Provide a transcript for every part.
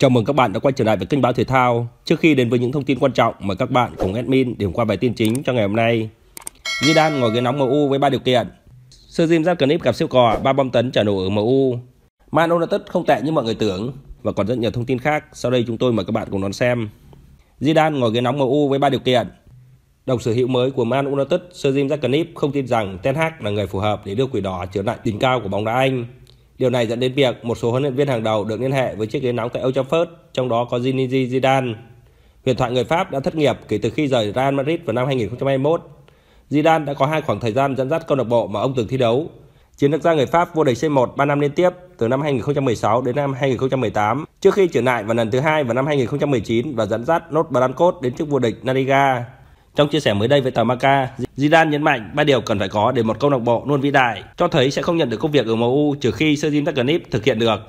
Chào mừng các bạn đã quay trở lại với kênh báo thể thao. Trước khi đến với những thông tin quan trọng mời các bạn cùng admin điểm qua bài tin chính cho ngày hôm nay. Zidane ngồi ghế nóng MU với ba điều kiện. Sir Jim Ratcliffe gặp siêu cò, ba bom tấn trả nổ ở MU. Man United không tệ như mọi người tưởng và còn rất nhiều thông tin khác. Sau đây chúng tôi mời các bạn cùng đón xem. Zidane ngồi ghế nóng MU với ba điều kiện. Đồng sở hữu mới của Man United, Sir Jim Ratcliffe không tin rằng Ten Hag là người phù hợp để đưa quỷ đỏ trở lại đỉnh cao của bóng đá Anh. Điều này dẫn đến việc một số huấn luyện viên hàng đầu được liên hệ với chiếc ghế nóng tại Old Trafford, trong đó có Zinedine Zidane. Huyền thoại người Pháp đã thất nghiệp kể từ khi rời Real Madrid vào năm 2021. Zidane đã có hai khoảng thời gian dẫn dắt câu lạc bộ mà ông từng thi đấu. Chiến lược gia người Pháp vô địch C1 3 năm liên tiếp từ năm 2016 đến năm 2018 trước khi trở lại vào lần thứ hai vào năm 2019 và dẫn dắt Nốt Blancos đến chức vô địch La Liga. Trong chia sẻ mới đây với tờ Marca, Zidane nhấn mạnh ba điều cần phải có để một câu lạc bộ luôn vĩ đại, cho thấy sẽ không nhận được công việc ở MU trừ khi Sergin Takanip thực hiện được.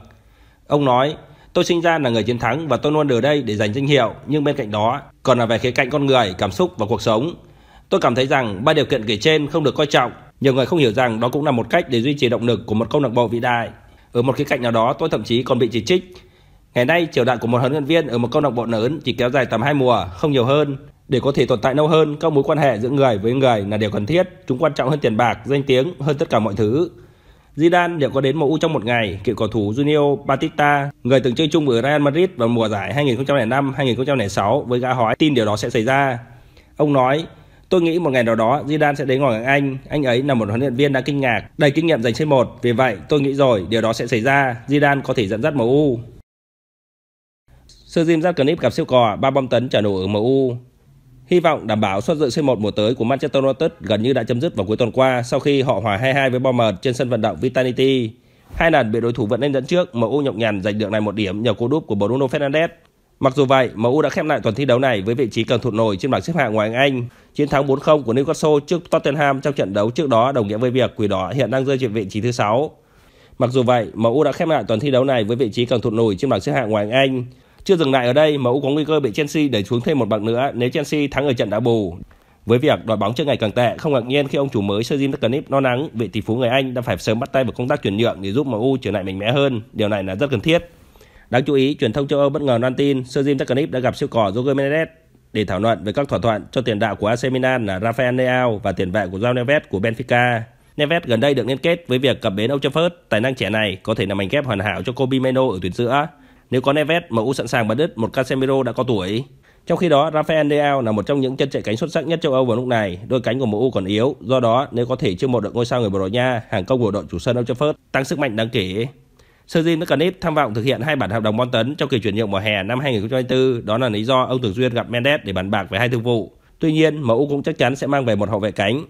Ông nói, Tôi sinh ra là người chiến thắng và tôi luôn ở đây để giành danh hiệu, nhưng bên cạnh đó còn là về khía cạnh con người, cảm xúc và cuộc sống. Tôi cảm thấy rằng ba điều kiện kể trên không được coi trọng. Nhiều người không hiểu rằng đó cũng là một cách để duy trì động lực của một câu lạc bộ vĩ đại. Ở một khía cạnh nào đó, tôi thậm chí còn bị chỉ trích. Ngày nay, triều đại của một huấn luyện viên ở một câu lạc bộ lớn chỉ kéo dài tầm hai mùa, không nhiều hơn. Để có thể tồn tại lâu hơn, các mối quan hệ giữa người với người là điều cần thiết. Chúng quan trọng hơn tiền bạc, danh tiếng, hơn tất cả mọi thứ. Zidane liệu có đến MU trong một ngày, cựu cầu thủ Junio Batista, người từng chơi chung với Real Madrid vào mùa giải 2005-2006 với gã hỏi tin điều đó sẽ xảy ra. Ông nói, Tôi nghĩ một ngày nào đó Zidane sẽ đến ngồi ngang anh. Anh ấy là một huấn luyện viên đã kinh ngạc, đầy kinh nghiệm dành trên một. Vì vậy, tôi nghĩ rồi điều đó sẽ xảy ra. Zidane có thể dẫn dắt MU. Sir Jim Ratcliffe gặp siêu cò, ba bom tấn trả nổ ở MU. Hy vọng đảm bảo suất dự C1 mùa tới của Manchester United gần như đã chấm dứt vào cuối tuần qua sau khi họ hòa 2-2 với Bournemouth trên sân vận động Vitality. Hai lần bị đối thủ vẫn lên dẫn trước, MU nhọc nhằn giành được này một điểm nhờ cú đúp của Bruno Fernandes. Mặc dù vậy, MU đã khép lại tuần thi đấu này với vị trí cần thụt nổi trên bảng xếp hạng ngoại hạng Anh. Chiến thắng 4-0 của Newcastle trước Tottenham trong trận đấu trước đó đồng nghĩa với việc Quỷ Đỏ hiện đang rơi trên vị trí thứ 6. Mặc dù vậy, MU đã khép lại tuần thi đấu này với vị trí cần thụt nổi trên bảng xếp hạng ngoại hạng Anh. Chưa dừng lại ở đây, MU có nguy cơ bị Chelsea đẩy xuống thêm một bậc nữa nếu Chelsea thắng ở trận đá bù. Với việc đội bóng chơi ngày càng tệ, không ngạc nhiên khi ông chủ mới Sir Jim Ratcliffe lo nắng vị tỷ phú người Anh đã phải sớm bắt tay vào công tác chuyển nhượng để giúp MU trở lại mạnh mẽ hơn. Điều này là rất cần thiết. Đáng chú ý, truyền thông châu Âu bất ngờ loan tin Sir Jim Ratcliffe đã gặp siêu cỏ Roger Mendes để thảo luận về các thỏa thuận cho tiền đạo của AC Milan là Rafael Leao và tiền vệ của João Neves của Benfica. Neves gần đây được liên kết với việc cập bến Old Trafford, tài năng trẻ này có thể là mảnh ghép hoàn hảo cho Kobe Meno ở tuyến giữa. Nếu có Neves, MU sẵn sàng bắn đứt một Casemiro đã có tuổi. Trong khi đó, Rafael Leao là một trong những chân chạy cánh xuất sắc nhất châu Âu vào lúc này. Đôi cánh của MU còn yếu, do đó nếu có thể chưa một đội ngôi sao người Bồ Đào Nha, hàng công của đội chủ sân Old Trafford tăng sức mạnh đáng kể. Sergin Nkanip tham vọng thực hiện hai bản hợp đồng bón tấn trong kỳ chuyển nhượng mùa hè năm 2024, đó là lý do ông thường Duyên gặp Mendes để bàn bạc về hai thương vụ. Tuy nhiên, MU cũng chắc chắn sẽ mang về một hậu vệ cánh.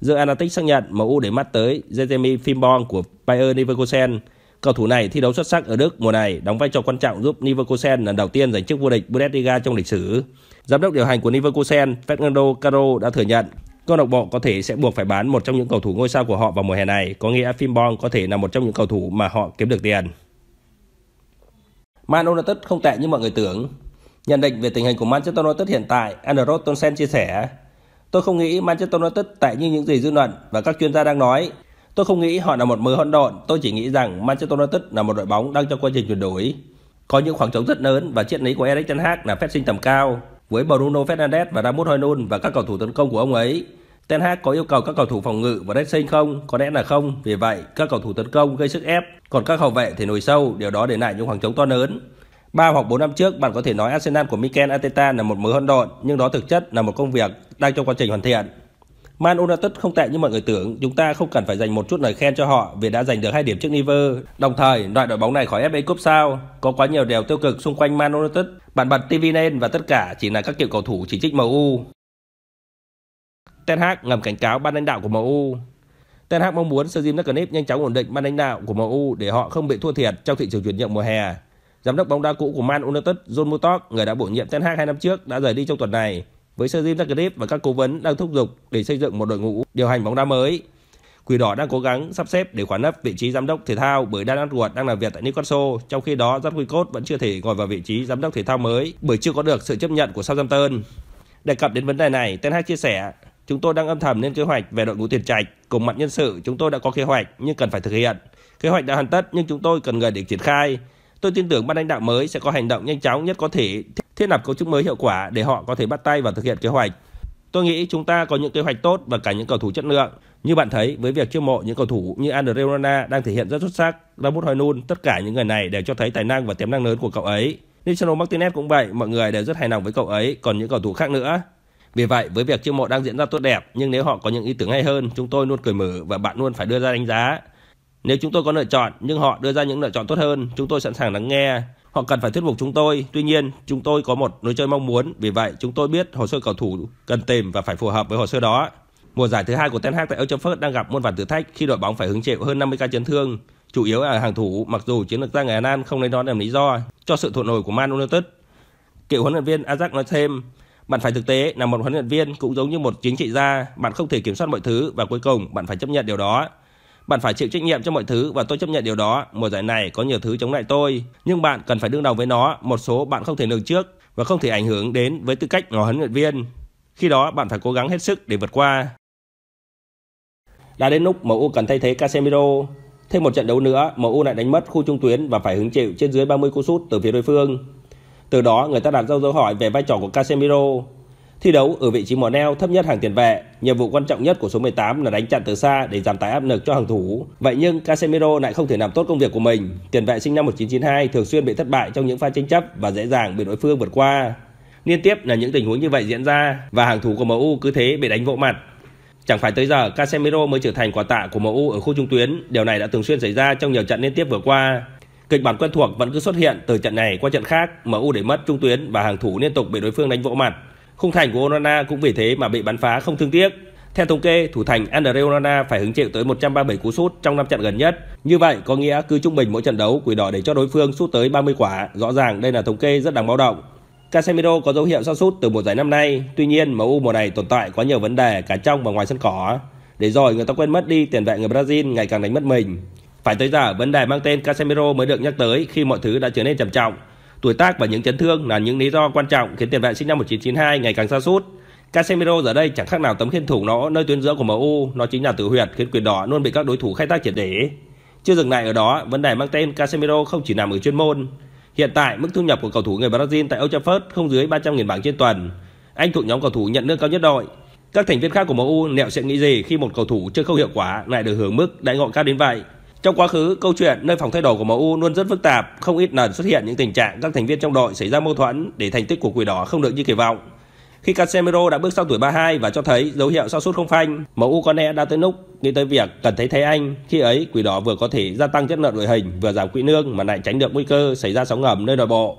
giữa Analytics xác nhận MU để mắt tới Jeremy Frimpong của Bayern Leverkusen Cầu thủ này thi đấu xuất sắc ở Đức mùa này, đóng vai trò quan trọng giúp Leverkusen lần đầu tiên giành chức vô địch Bundesliga trong lịch sử. Giám đốc điều hành của Leverkusen, Fernando Caro đã thừa nhận câu lạc bộ có thể sẽ buộc phải bán một trong những cầu thủ ngôi sao của họ vào mùa hè này, có nghĩa Frimpong có thể là một trong những cầu thủ mà họ kiếm được tiền. Man United không tệ như mọi người tưởng. Nhận định về tình hình của Manchester United hiện tại, Andrew Townsend chia sẻ, Tôi không nghĩ Manchester United tệ như những gì dư luận và các chuyên gia đang nói. Tôi không nghĩ họ là một mớ hỗn độn, tôi chỉ nghĩ rằng Manchester United là một đội bóng đang trong quá trình chuyển đổi. Có những khoảng trống rất lớn và triết lý của Erik ten Hag là phát sinh tầm cao. Với Bruno Fernandes và Ramos Hojlund và các cầu thủ tấn công của ông ấy, Ten Hag có yêu cầu các cầu thủ phòng ngự và sinh không? Có lẽ là không. Vì vậy, các cầu thủ tấn công gây sức ép, còn các hậu vệ thì nổi sâu, điều đó để lại những khoảng trống to lớn. 3 hoặc 4 năm trước, bạn có thể nói Arsenal của Mikel Arteta là một mớ hỗn độn, nhưng đó thực chất là một công việc đang trong quá trình hoàn thiện. Man United không tệ như mọi người tưởng, chúng ta không cần phải dành một chút lời khen cho họ vì đã giành được hai điểm trước Liverpool. Đồng thời, loại đội bóng này khỏi FA Cup sao? Có quá nhiều điều tiêu cực xung quanh Man United. Bạn bật TV lên và tất cả chỉ là các kiểu cầu thủ chỉ trích MU. Ten Hag ngầm cảnh cáo ban lãnh đạo của MU. Ten Hag mong muốn Sir Jim Ratcliffe nhanh chóng ổn định ban lãnh đạo của MU để họ không bị thua thiệt trong thị trường chuyển nhượng mùa hè. Giám đốc bóng đá cũ của Man United John Murtough, người đã bổ nhiệm Ten Hag hai năm trước, đã rời đi trong tuần này với Sir Jim Ratcliffe và các cố vấn đang thúc giục để xây dựng một đội ngũ điều hành bóng đá mới. Quỷ đỏ đang cố gắng sắp xếp để khoản nấp vị trí giám đốc thể thao bởi Dan Atwood đang làm việc tại Newcastle, trong khi đó Ratcliffe vẫn chưa thể ngồi vào vị trí giám đốc thể thao mới bởi chưa có được sự chấp nhận của Southampton. Đề cập đến vấn đề này, Ten Hag chia sẻ, chúng tôi đang âm thầm lên kế hoạch về đội ngũ tiền trạch. Cùng mặt nhân sự, chúng tôi đã có kế hoạch nhưng cần phải thực hiện. Kế hoạch đã hoàn tất nhưng chúng tôi cần người để triển khai. Tôi tin tưởng ban lãnh đạo mới sẽ có hành động nhanh chóng nhất có thể thiết lập cấu trúc mới hiệu quả để họ có thể bắt tay vào thực hiện kế hoạch. Tôi nghĩ chúng ta có những kế hoạch tốt và cả những cầu thủ chất lượng. Như bạn thấy, với việc chiêu mộ những cầu thủ như Andre Onana đang thể hiện rất xuất sắc, Ramos Hojlund, tất cả những người này đều cho thấy tài năng và tiềm năng lớn của cậu ấy. Nicolo Martinez cũng vậy, mọi người đều rất hài lòng với cậu ấy, còn những cầu thủ khác nữa. Vì vậy, với việc chiêu mộ đang diễn ra tốt đẹp, nhưng nếu họ có những ý tưởng hay hơn, chúng tôi luôn cởi mở và bạn luôn phải đưa ra đánh giá. Nếu chúng tôi có lựa chọn, nhưng họ đưa ra những lựa chọn tốt hơn, chúng tôi sẵn sàng lắng nghe. Họ cần phải thuyết phục chúng tôi, tuy nhiên chúng tôi có một lối chơi mong muốn, vì vậy chúng tôi biết hồ sơ cầu thủ cần tìm và phải phù hợp với hồ sơ đó. Mùa giải thứ hai của Ten Hag tại Old Trafford đang gặp muôn vàn thử thách khi đội bóng phải hứng chịu hơn 50 ca chấn thương, chủ yếu là hàng thủ mặc dù chiến lược gia người Hà không lấy đó làm lý do cho sự thuận nổi của Man United. Cựu huấn luyện viên Ajax nói thêm, bạn phải thực tế là một huấn luyện viên cũng giống như một chính trị gia, bạn không thể kiểm soát mọi thứ và cuối cùng bạn phải chấp nhận điều đó. Bạn phải chịu trách nhiệm cho mọi thứ và tôi chấp nhận điều đó. Mùa giải này có nhiều thứ chống lại tôi, nhưng bạn cần phải đương đầu với nó. Một số bạn không thể lường trước và không thể ảnh hưởng đến với tư cách huấn luyện viên. Khi đó bạn phải cố gắng hết sức để vượt qua. Đã đến lúc MU cần thay thế Casemiro. Thêm một trận đấu nữa, MU lại đánh mất khu trung tuyến và phải hứng chịu trên dưới 30 cú sút từ phía đối phương. Từ đó, người ta đặt ra dấu hỏi về vai trò của Casemiro. Thi đấu ở vị trí mỏ neo thấp nhất hàng tiền vệ, nhiệm vụ quan trọng nhất của số 18 là đánh chặn từ xa để giảm tải áp lực cho hàng thủ. Vậy nhưng Casemiro lại không thể làm tốt công việc của mình. Tiền vệ sinh năm 1992 thường xuyên bị thất bại trong những pha tranh chấp và dễ dàng bị đối phương vượt qua. Liên tiếp là những tình huống như vậy diễn ra và hàng thủ của MU cứ thế bị đánh vỗ mặt. Chẳng phải tới giờ Casemiro mới trở thành quả tạ của MU ở khu trung tuyến, điều này đã thường xuyên xảy ra trong nhiều trận liên tiếp vừa qua. Kịch bản quen thuộc vẫn cứ xuất hiện từ trận này qua trận khác, MU để mất trung tuyến và hàng thủ liên tục bị đối phương đánh vỗ mặt. Khung thành của Onana cũng vì thế mà bị bắn phá không thương tiếc. Theo thống kê, thủ thành Andre Onana phải hứng chịu tới 137 cú sút trong năm trận gần nhất. Như vậy có nghĩa cứ trung bình mỗi trận đấu quỷ đỏ để cho đối phương sút tới 30 quả, rõ ràng đây là thống kê rất đáng báo động. Casemiro có dấu hiệu sa sút từ mùa giải năm nay, tuy nhiên MU mùa này tồn tại quá nhiều vấn đề cả trong và ngoài sân cỏ. Để rồi người ta quên mất đi tiền vệ người Brazil ngày càng đánh mất mình. Phải tới giờ vấn đề mang tên Casemiro mới được nhắc tới khi mọi thứ đã trở nên trầm trọng Tuổi tác và những chấn thương là những lý do quan trọng khiến tiền vệ sinh năm 1992 ngày càng xa sút. Casemiro giờ đây chẳng khác nào tấm khiên thủng nó nơi tuyến giữa của MU, nó chính là tử huyệt khiến quyền đỏ luôn bị các đối thủ khai thác triệt để. Chưa dừng lại ở đó, vấn đề mang tên Casemiro không chỉ nằm ở chuyên môn. Hiện tại, mức thu nhập của cầu thủ người Brazil tại Old Trafford không dưới 300.000 bảng trên tuần. Anh thuộc nhóm cầu thủ nhận lương cao nhất đội. Các thành viên khác của MU liệu sẽ nghĩ gì khi một cầu thủ chơi không hiệu quả lại được hưởng mức đại ngộ cao đến vậy? Trong quá khứ, câu chuyện nơi phòng thay đồ của MU luôn rất phức tạp, không ít lần xuất hiện những tình trạng các thành viên trong đội xảy ra mâu thuẫn để thành tích của quỷ đỏ không được như kỳ vọng. Khi Casemiro đã bước sang tuổi 32 và cho thấy dấu hiệu sao sút không phanh, MU có lẽ đã tới lúc nghĩ tới việc cần thấy thế anh. Khi ấy, quỷ đỏ vừa có thể gia tăng chất lượng đội hình, vừa giảm quỹ nương mà lại tránh được nguy cơ xảy ra sóng ngầm nơi nội bộ.